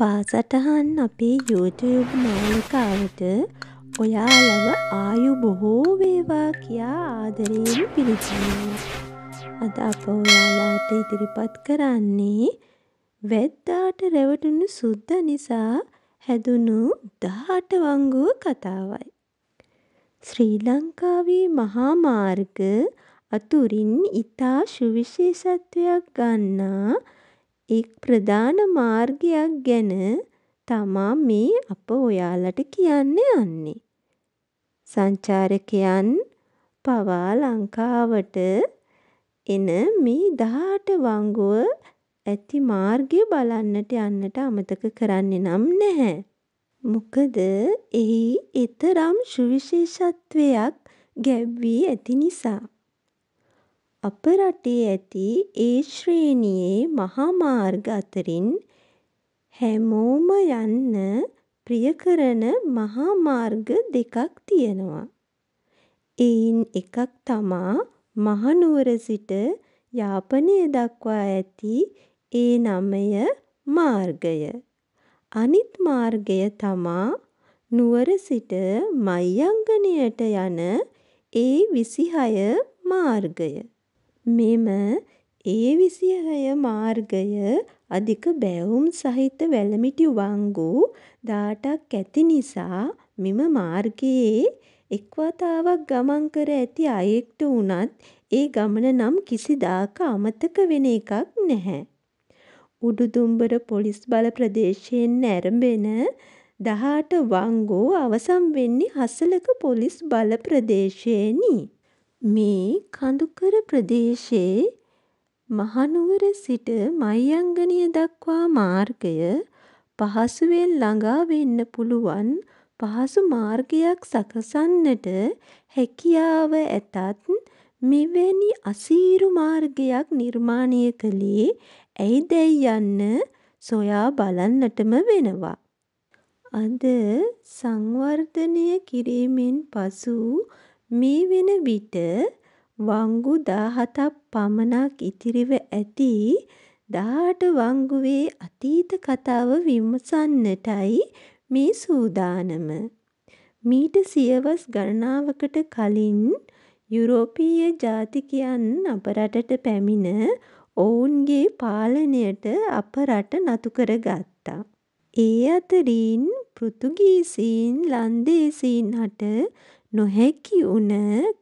පාසටහන් අපේ YouTube නාලිකාවට ඔයාලව ආයු බොහෝ වේවා කියා ආදරයෙන් පිළිගන්නවා. අද අප ඔයාලාට ඉදිරිපත් කරන්නේ වැද්දාට රැවටුණු සුද්ද නිසා හැදුණු දහට වංගුව කතාවයි. ශ්‍රී ලංකාවේ මහා මාර්ග අතුරින් ඉතා සුවිශේෂත්වයක් ගන්නා එක් ප්‍රධාන මාර්ගයක් ගැන තමා මේ අප ඔයාලට කියන්න යන්නේ. සංචාරකයන් පවා ලංකාවට එන මේ දහඅට වංගුව ඇති මාර්ගය බලන්නට යන්නට අමතක කරන්නේ නම් නැහැ. මොකද එහි එතරම් සුවිශේෂත්වයක් ගැබ්වී ඇති නිසා. අප රටේ ඇති ඒ ශ්‍රේණියේ මහා මාර්ග අතරින් හැමෝම යන්න ප්‍රිය කරන මහා මාර්ග දෙකක් තියෙනවා. එයින් එකක් තමා මහනුවර සිට යාපනය දක්වා ඇති ඒ නමය මාර්ගය. අනිත් මාර්ගය තමා නුවර සිට මහියංගණයට යන ඒ විසිහය මාර්ගය. මෙම ඒ.විසිහය මාර්ගය අධික බැවුම් සහිත වැලමිටි උවංගු දාටක් ඇති නිසා මෙම මාර්ගයේ එක් වතාවක් ගමන් කර ඇති අයෙක්ට වුණත් ඒ ගමන නම් කිසිදාක අමතක වෙන එකක් නැහැ. උඩුදුම්බර පොලිස් බල ප්‍රදේශයෙන් ඇරඹෙන දහ අට උවංගු අවසන් වෙන්නේ හසලක පොලිස් බල ප්‍රදේශයෙනි. මේ කඳුකර ප්‍රදේශයේ මහනුවර සිට මහියංගණිය දක්වා මාර්ගය පහසුවෙන් ළඟා වෙන්න පුළුවන් පහසු මාර්ගයක් සකසන්නට හැකියාව ඇතත් මෙවැනි අසීරු මාර්ගයක් නිර්මාණය කළේ ඇයිදැයි යන්න සොයා බලන්නටම වෙනවා. අද සංවර්ධනය කිරීමෙන් පසු මේ වන විට වංගු දාහතක් පමණක් ඉතිරිව ඇති දාහට වංගුවේ අතීත කතාව විමසන්නටයි මේ සූදානම. මීට සියවස් ගණනාවකට කලින් යුරෝපීය ජාතිකයන් අප රටට පැමිණ ඔවුන්ගේ පාලනයට අප රට නතුකර ගත්තා. ඒ අතරින් පෘතුගීසීන් ලන්දේසීන් හට නොහැකි වුණ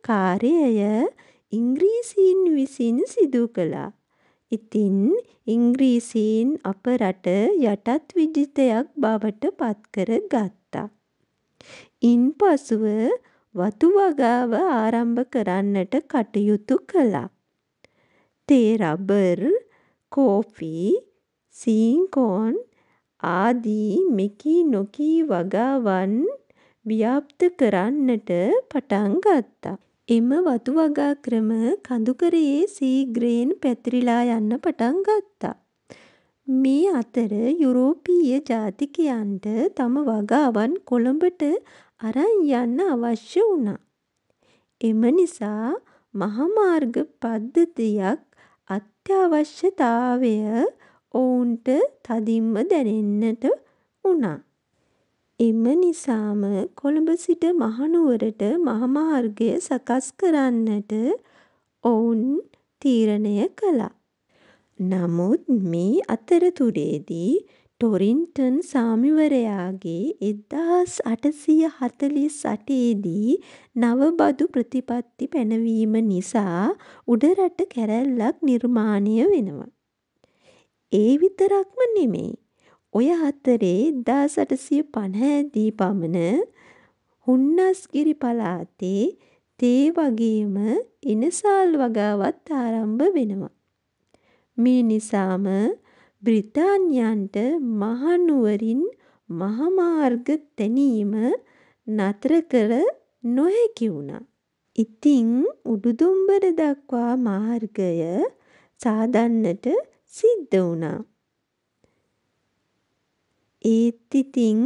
කාර්යය ඉංග්‍රීසීන් විසින් සිදු කළා. ඉතින් ඉංග්‍රීසීන් අප රට යටත් විජිතයක් බවට පත්කර ගත්තා. ඉන්පසුව වතු වගාව ආරම්භ කරන්නට කටයුතු කළා. තේ රබර්, කෝෆි, සීන් කෝන් ආදී මෙකී නොකී වගාවන් ව්‍යාප්ත කරන්නට පටන් ගත්තා. එම වතු වගා ක්‍රම කඳුකරයේ සීග්‍රයෙන් පැතිරිලා යන්න පටන් ගත්තා. මේ අතර යුරෝපීය ජාතිකයන්ට තම වගාවන් කොළඹට අරන් යන්න අවශ්‍ය වුණා. එම නිසා මහමාර්ග පද්ධතියක් අත්‍යවශ්‍යතාවය ඔවුන්ට තදින්ම දැනෙන්නට වුණා. එම නිසාම කොළඹ සිට මහනුවරට මහමාර්ගය සකස් කරන්නට ඔවුන් තීරණය කළා. නමුත් මේ අතරතුරේදී ටොරින්ටන් සාමිවරයාගේ එක්දහස් අටසිය හතළිස් අටේදී නව බදු ප්‍රතිපත්ති පැනවීම නිසා උඩරට කැරැල්ලක් නිර්මාණය වෙනවා. ඒ විතරක්ම නෙමෙයි ඔය අතරේ 1850 දී පමණ හුන්නස්ගිරි පළාතේ තේ වගේම ඉනසාල් වගාවත් ආරම්භ වෙනවා. මේ නිසාම බ්‍රිතාන්‍යයන්ට මහනුවරින් මහමාර්ග තැනීම නතර කර නොහැකි වුණා. ඉතිං උඩුදුම්බර දක්වා මාර්ගය සාදන්නට සිද්ධ වුණා. ඒත් ඉතිං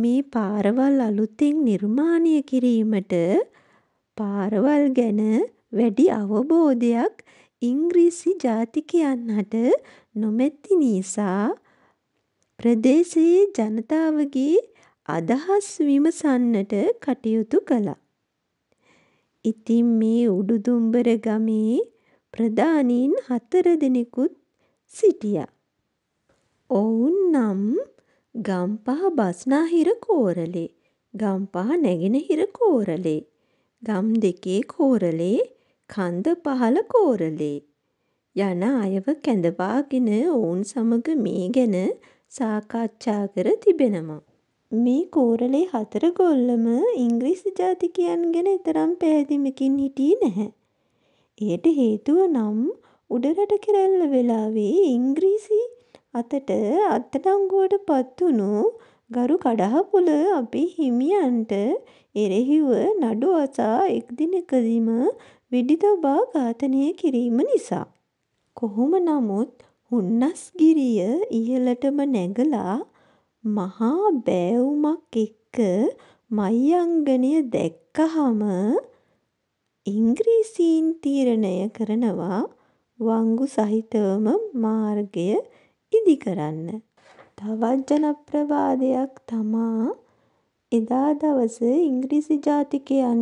මේ පාරවල් අලුතෙන් නිර්මාණය කිරීමට පාරවල් ගැන වැඩි අවබෝධයක් ඉංග්‍රීසි ජාතිකයන්හට නොමැති නිසා ප්‍රදේශයේ ජනතාවගේ අදහස් විමසන්නට කටයුතු කළා. ඉතින් මේ උඩුදුම්බර ගමේ ප්‍රධානීන් හතර දෙනෙකුත් සිටියා. ඔවුන් නම් ගම්පහ බස්නාහිර කෝරලේ ගම්පහ නැගෙනහිර කෝරලේ ගම් දෙකේ කෝරලේ කන්ද පහළ කෝරලේ යන අයව කැඳවාගෙන ඔවුන් සමග මේ ගැන සාකච්ඡා කර තිබෙනවා. මේ කෝරලේ හතර ගොල්ලම ඉංග්‍රීසි ජාතිකයන් ගැන එතරම් පැහැදිමකින් හිටියේ නැහැ. එයට හේතුව නම් උඩරට කෙරැල්ල වෙලාවේ ඉංග්‍රීසි අතට අත්අඩංගුවට පත්වුණු ගරු කඩහපුල අපේ හිමියන්ට එරෙහිව නඩු අසා එක් දිනකදීම වෙඩි තබා ඝාතනය කිරීම නිසා. කොහොම නමුත් හුන්නස්ගිරිය ඉහළටම නැගලා මහා බෑවුමක් එක්ක මහියංගනය දැක්කහම ඉංග්‍රීසීන් තීරණය කරනවා වංගු සහිතවම මාර්ගය ඉදි කරන්න. තවත් ජනප්‍රවාදයක් තමා එදා දවස ඉංග්‍රීසි ජාතිකයන්ගෙන්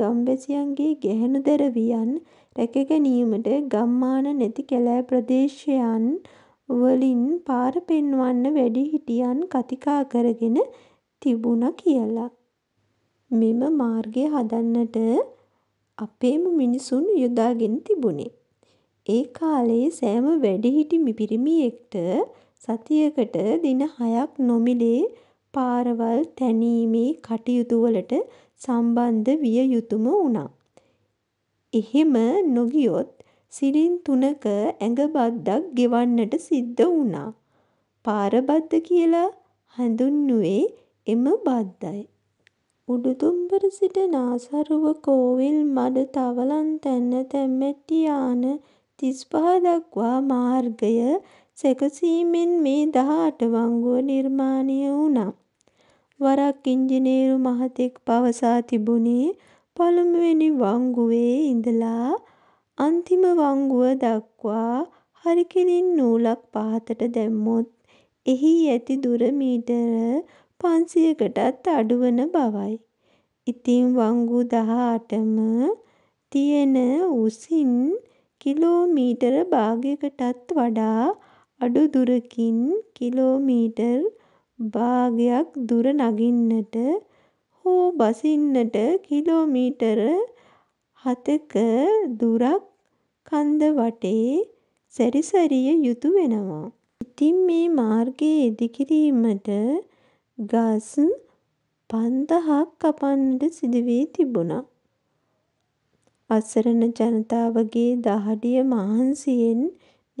ගම්වැසියන්ගේ ගැහැණු දැරවියන් රැක ගැනීමට ගම්මාන නැති කැලෑ ප්‍රදේශයන් වලින් පාර පෙන්වන්න වැඩිහිටියන් කතිකා කරගෙන තිබුණ කියල. මෙම මාර්ගය හදන්නට අපේම මිනිසුන් යොදාගෙන තිබුණේ. ඒ කාලේ සෑම වැඩිහිටි පිරිමියෙක්ට සතියකට දින හයක් නොමිලේ පාරවල් තැනීමේ කටයුතුවලට සම්බන්ධ විය යුතුම වුණා. එහෙම නොගියොත් සිරින් තුනක ඇඟ බද්දක් ගෙවන්නට සිද්ධ වුණා. පාර බද්ද කියලා හඳුන්වුවේ එම බද්දයි. උඩුදුම්බර සිට නාසරුව කෝවිල් මඩ තවලන් තැන්න තැම්මැට්ටියාන තිස්පහ දක්වා මාර්ගය සැකසීමෙන් මේ දහ අටවංගුව නිර්මාණය වුණා. වරක් ඉංජිනේරු මහතෙක් පවසා තිබුණේ පළමුවෙනි වංගුවේ ඉඳලා අන්තිම වංගුව දක්වා හරි කෙලින් නූලක් පහතට දැම්මොත් එහි ඇති දුර මීටර පන්සියකටත් අඩුවන බවයි. ඉතින් වංගු දහ අටම තියෙන උසින් කිලෝමීටර බාගයකටත් වඩා අඩු දුරකින් කිලෝමීටර් බාගයක් දුර නඟින්නට හෝ බසින්නට කිලෝමීටර හතක දුරක් කන්ද වටේ සැරිසරිය යුතු වෙනවා. ඉතින් මේ මාර්ගය ඉදිකිරීමට ගස් පන්දහක් කපන්නට සිදුවී තිබුණා. අසරණ ජනතාවගේ දහඩිය මහන්සියෙන්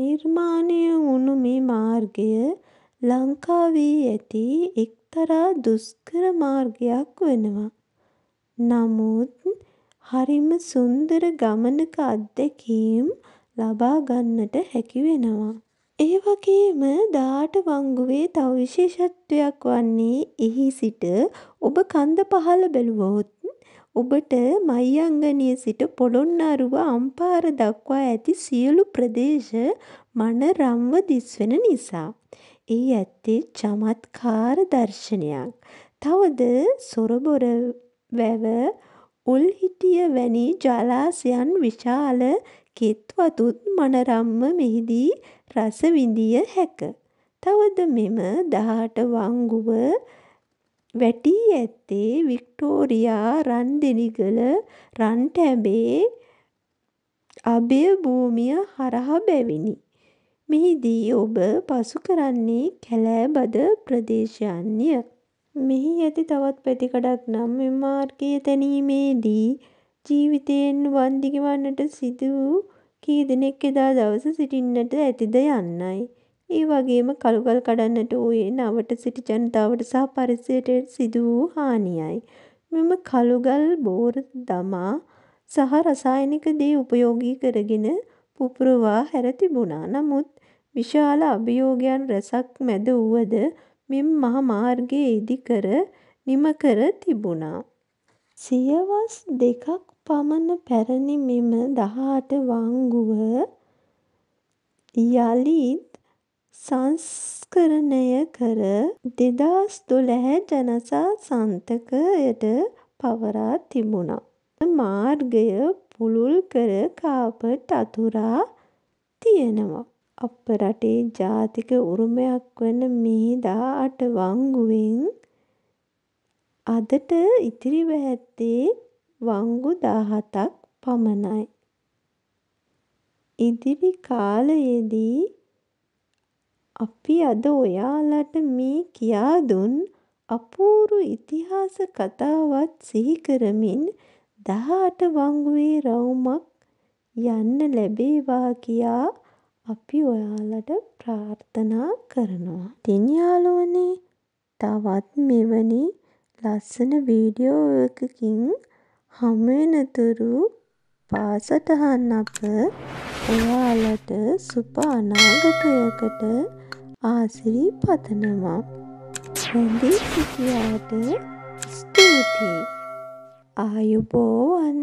නිර්මාණය වුණු මේ මාර්ගය ලංකාවේ ඇති එක්තරා දුෂ්කර මාර්ගයක් වෙනවා. නමුත් හරිම සුන්දර ගමනක අත්දැකීම් ලබා ගන්නට හැකි වෙනවා. ඒ වගේම දාටවංගුවේ තව විශේෂත්වයක් වන්නේ එහි සිට ඔබ කඳ පහළ බැලුවහොත් ඔබට මහියංගණිය සිට පොළොන්නරුව අම්පාර දක්වා ඇති සියලු ප්‍රදේශ මනරම්ව දිස්වෙන නිසා. එහි ඇත්තේ චමත්කාර දර්ශනයක්. තවද සොරබොර වැව උල්හිටිය වැනි ජලාශයන් විශාල කෙත් වතුත් මනරම්ව මෙහිදී රස විඳිය හැක. තවද මෙම දහට වංගුව වැටී ඇත්තේ වික්ටෝරියා රන්දෙනිගල රන්ටැඹේ අභයභූමිය හරහා බැවිනි. මෙහිදී ඔබ පසු කරන්නේ කැලෑ බද ප්‍රදේශයන්ය. මෙහි ඇති තවත් පැතිකඩක් නම් මෙම මාර්ගය තැනීමේදී ජීවිතයෙන් වන්දි ගෙවන්නට සිදු වූ කීදෙනෙක් එදා දවස සිටින්නට ඇතිද යන්නයි. ඒ වගේම කළුගල් කඩන්නට වූයේ නවට සිටි ජනතාවට සහ පරිසරයට සිදු වූ හානියයි. මෙම කළුගල් බෝර දමා සහ රසායනික දේ උපයෝගී කරගෙන පුපුරවා හැර තිබුණා. නමුත් විශාල අභියෝගයන් රැසක් මැද වුවද මෙම මහ මාර්ගය ඉදිකර නිමකර තිබුණා. සියවස් දෙකක් පමණ පැරණි මෙම දහ අට වංගුව යළිත් සංස්කරණය කර දෙදාස් දොළහ ජනතා සන්තකයට පවරා තිබුණා. මාර්ගය පුළුල් කර කාපට් අතුරා තියෙනවා. අප රටේ ජාතික උරුමයක් වන මෙහිදා අටවංගුවෙන් අදට ඉතිරිව ඇත්තේ වංගු දහතක් පමණයි. ඉදිරි කාලයේදී අපි අද ඔයාලට මේ කියාදුන් අපූරු ඉතිහාස කතාවත් සිහිකරමින් දහඅට වංගුවේ රවුමක් යන්න ලැබේවා කියා අපි ඔයාලට ප්‍රාර්ථනා කරනවා. ඉතින් යාළුවනේ තවත් මෙවැනි ලස්සන වීඩියෝ එකකින් හමුවෙනතුරු පාසටහන් අප ඔයාලට සුබ අනාගතයකට ආශිර්වාදනවා. රැඳී සිටියාට ස්තුතියි. ආයුබෝවන්